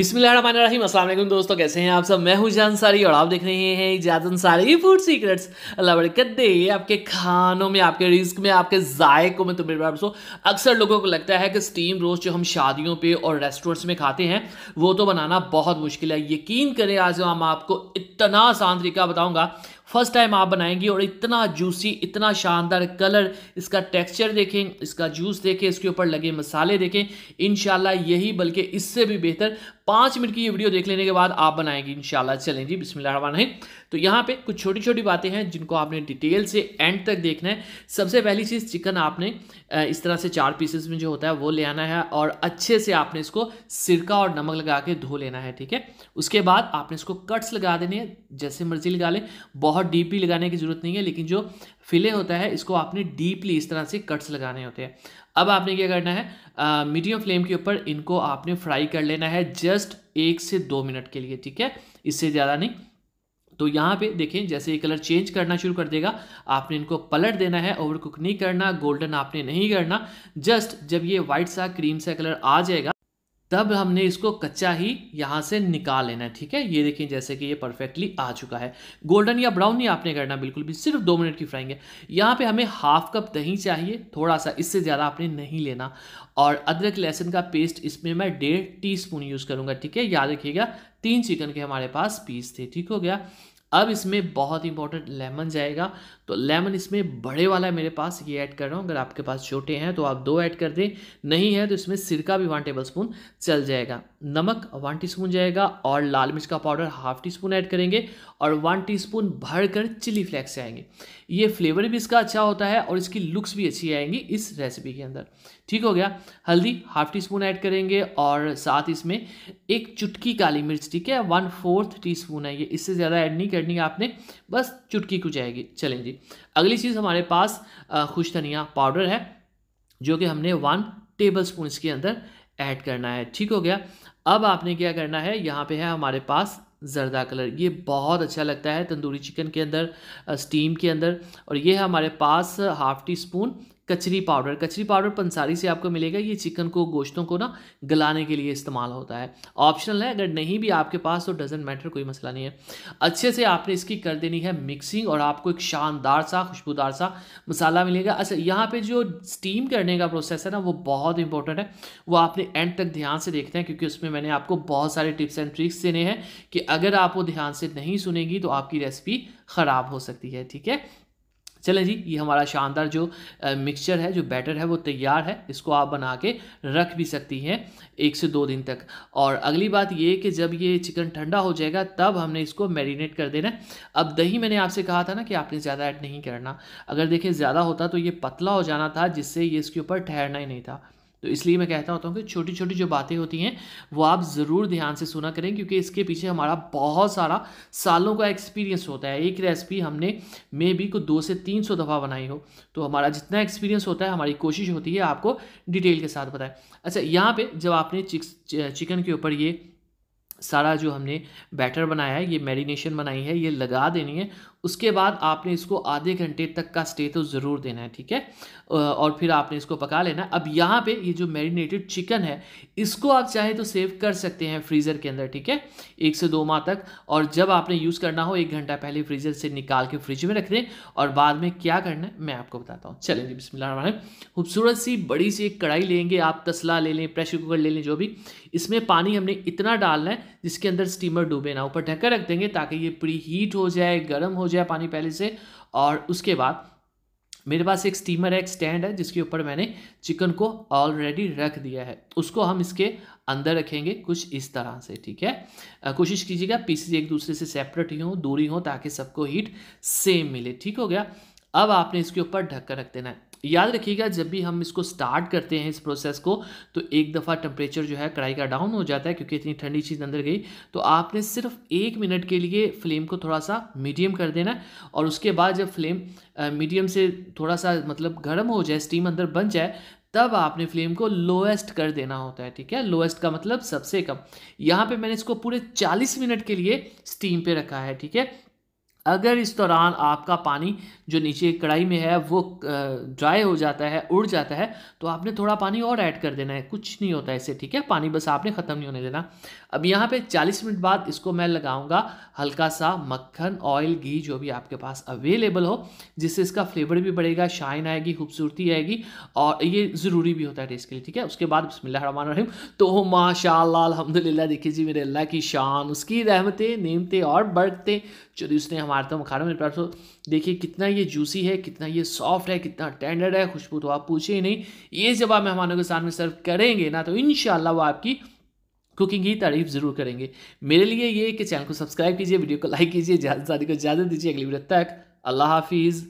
अस्सलाम वालेकुम दोस्तों कैसे हैं आप सब मैं हूं जानसारी और आप देख रहे हैं इजाज अंसारी फूड सीक्रेट्स अल्लाह बरकत दे आपके खानों में आपके रिस्क में आपके जायकों में तो मेरे सो अक्सर लोगों को लगता है कि स्टीम रोस्ट जो हम शादियों पे और रेस्टोरेंट्स में खाते हैं वो तो बनाना बहुत मुश्किल है यकीन करें आज हम आपको इतना आसान तरीका बताऊँगा फर्स्ट टाइम आप बनाएंगे और इतना जूसी इतना शानदार कलर इसका टेक्सचर देखें इसका जूस देखें इसके ऊपर लगे मसाले देखें इन यही बल्कि इससे भी बेहतर पाँच मिनट की ये वीडियो देख लेने के बाद आप बनाएंगे इन चलें जी बिस्मिल्लाह तो यहाँ पे कुछ छोटी छोटी बातें हैं जिनको आपने डिटेल से एंड तक देखना है सबसे पहली चीज़ चिकन आपने इस तरह से चार पीसेस में जो होता है वो ले आना है और अच्छे से आपने इसको सिरका और नमक लगा के धो लेना है ठीक है उसके बाद आपने इसको कट्स लगा देने हैं जैसे मर्जी लगा लें बहुत बहुत डीपली लगाने की ज़रूरत नहीं है लेकिन जो फिले होता है इसको आपने डीपली इस तरह से कट्स लगाने होते हैं अब आपने क्या करना है मीडियम फ्लेम के ऊपर इनको आपने फ्राई कर लेना है जस्ट एक से दो मिनट के लिए ठीक है इससे ज़्यादा नहीं तो यहाँ पे देखें जैसे ये कलर चेंज करना शुरू कर देगा आपने इनको पलट देना है ओवर कुक नहीं करना गोल्डन आपने नहीं करना जस्ट जब ये वाइट सा क्रीम सा कलर आ जाएगा तब हमने इसको कच्चा ही यहाँ से निकाल लेना है ठीक है ये देखिए जैसे कि ये परफेक्टली आ चुका है गोल्डन या ब्राउन नहीं आपने करना बिल्कुल भी सिर्फ दो मिनट की फ्राइंग है यहाँ पे हमें हाफ कप दही चाहिए थोड़ा सा इससे ज़्यादा आपने नहीं लेना और अदरक लहसुन का पेस्ट इसमें मैं डेढ़ टी स्पून यूज़ करूँगा ठीक है याद रखिएगा तीन चिकन के हमारे पास पीस थे ठीक हो गया अब इसमें बहुत इंपॉर्टेंट लेमन जाएगा तो लेमन इसमें बड़े वाला है मेरे पास ये ऐड कर रहा हूँ अगर आपके पास छोटे हैं तो आप दो ऐड कर दें नहीं है तो इसमें सिरका भी वन टेबल स्पून चल जाएगा नमक वन टी स्पून जाएगा और लाल मिर्च का powder half teaspoon add करेंगे और वन टी स्पून भर कर चिली फ्लेक्स आएंगे ये फ्लेवर भी इसका अच्छा होता है और इसकी लुक्स भी अच्छी आएंगी इस रेसिपी के अंदर ठीक हो गया हल्दी हाफ टी स्पून ऐड करेंगे और साथ इसमें एक चुटकी काली मिर्च ठीक है वन फोर्थ टी स्पून है ये इससे ज़्यादा ऐड नहीं करनी है आपने बस चुटकी को जाएगी जी अगली चीज़ हमारे पास खुश धनिया पाउडर है जो कि हमने वन टेबल स्पून इसके अंदर ऐड करना है ठीक हो गया अब आपने क्या करना है यहाँ पे है हमारे पास जरदा कलर ये बहुत अच्छा लगता है तंदूरी चिकन के अंदर स्टीम के अंदर और ये है हमारे पास हाफ़ टी स्पून कचरी पाउडर कचरी पाउडर पंसारी से आपको मिलेगा ये चिकन को गोश्तों को ना गलाने के लिए इस्तेमाल होता है ऑप्शनल है अगर नहीं भी आपके पास तो डजेंट मैटर कोई मसला नहीं है अच्छे से आपने इसकी कर देनी है मिक्सिंग और आपको एक शानदार सा खुशबूदार सा मसाला मिलेगा अच्छा यहाँ पर जो स्टीम करने का प्रोसेस है ना वो बहुत इंपॉर्टेंट है वो आपने एंड तक ध्यान से देखते हैं क्योंकि उसमें मैंने आपको बहुत सारे टिप्स एंड ट्रिक्स देने हैं कि अगर आप वो ध्यान से नहीं सुनेगी तो आपकी रेसिपी ख़राब हो सकती है ठीक है चले जी ये हमारा शानदार जो मिक्सचर है जो बैटर है वो तैयार है इसको आप बना के रख भी सकती हैं एक से दो दिन तक और अगली बात ये कि जब ये चिकन ठंडा हो जाएगा तब हमने इसको मैरिनेट कर देना है अब दही मैंने आपसे कहा था ना कि आपने ज़्यादा ऐड नहीं करना अगर देखिए ज़्यादा होता तो ये पतला हो जाना था जिससे ये इसके ऊपर ठहरना ही नहीं था तो इसलिए मैं कहता होता हूँ कि छोटी छोटी जो बातें होती हैं वो आप ज़रूर ध्यान से सुना करें क्योंकि इसके पीछे हमारा बहुत सारा सालों का एक्सपीरियंस होता है एक रेसिपी हमने मे बी को दो से तीन सौ दफ़ा बनाई हो तो हमारा जितना एक्सपीरियंस होता है हमारी कोशिश होती है आपको डिटेल के साथ बताएं अच्छा यहाँ पर जब आपने चिकन के ऊपर ये सारा जो हमने बैटर बनाया है ये मैरिनेशन बनाई है ये लगा देनी है उसके बाद आपने इसको आधे घंटे तक का स्टे तो ज़रूर देना है ठीक है और फिर आपने इसको पका लेना है अब यहाँ पे ये जो मैरिनेटेड चिकन है इसको आप चाहे तो सेव कर सकते हैं फ्रीज़र के अंदर ठीक है एक से दो माह तक और जब आपने यूज़ करना हो एक घंटा पहले फ्रीज़र से निकाल के फ्रिज में रख दें और बाद में क्या करना है मैं आपको बताता हूँ चलें जी बिस्मिल्लाह खूबसूरत सी बड़ी सी एक कढ़ाई लेंगे आप तसला ले लें प्रेशर कुकर ले लें जो भी इसमें पानी हमने इतना डालना है जिसके अंदर स्टीमर डूबे ना ऊपर ढककर रख देंगे ताकि ये प्री हीट हो जाए गर्म हो जाए पानी पहले से और उसके बाद मेरे पास एक स्टीमर है एक स्टैंड है जिसके ऊपर मैंने चिकन को ऑलरेडी रख दिया है उसको हम इसके अंदर रखेंगे कुछ इस तरह से ठीक है कोशिश कीजिएगा पीसीज एक दूसरे से सेपरेट ही हो दूरी हो ताकि सबको हीट सेम मिले ठीक हो गया अब आपने इसके ऊपर ढक कर रख देना है याद रखिएगा जब भी हम इसको स्टार्ट करते हैं इस प्रोसेस को तो एक दफ़ा टेम्परेचर जो है कढ़ाई का डाउन हो जाता है क्योंकि इतनी ठंडी चीज़ अंदर गई तो आपने सिर्फ एक मिनट के लिए फ्लेम को थोड़ा सा मीडियम कर देना है और उसके बाद जब फ्लेम मीडियम से थोड़ा सा मतलब गर्म हो जाए स्टीम अंदर बन जाए तब आपने फ्लेम को लोएस्ट कर देना होता है ठीक है लोएस्ट का मतलब सबसे कम यहाँ पर मैंने इसको पूरे चालीस मिनट के लिए स्टीम पे रखा है ठीक है अगर इस दौरान आपका पानी जो नीचे कढ़ाई में है वो ड्राई हो जाता है उड़ जाता है तो आपने थोड़ा पानी और ऐड कर देना है कुछ नहीं होता इससे ठीक है पानी बस आपने ख़त्म नहीं होने देना अब यहाँ पे 40 मिनट बाद इसको मैं लगाऊंगा हल्का सा मक्खन ऑयल घी जो भी आपके पास अवेलेबल हो जिससे इसका फ्लेवर भी बढ़ेगा शाइन आएगी खूबसूरती आएगी और ये ज़रूरी भी होता है टेस्ट के लिए ठीक है उसके बाद बसमिल रहीम तो माशा अलहमदिल्ला देखिए जी मेरे अल्लाह की शान उसकी रहमतें नीमते और बढ़ते चलिए उसने हमारे मारता हूँ खा रहा हूँ देखिए कितना ये जूसी है कितना ये सॉफ्ट है कितना टेंडर है खुशबू तो आप पूछे ही नहीं ये जब आप मेहमानों के सामने सर्व करेंगे ना तो इन वो आपकी कुकिंग की तारीफ जरूर करेंगे मेरे लिए ये कि चैनल को सब्सक्राइब कीजिए वीडियो को लाइक कीजिए ज़्यादा को इजाज़त दीजिए अगली वीडियो तक अल्लाह हाफिज़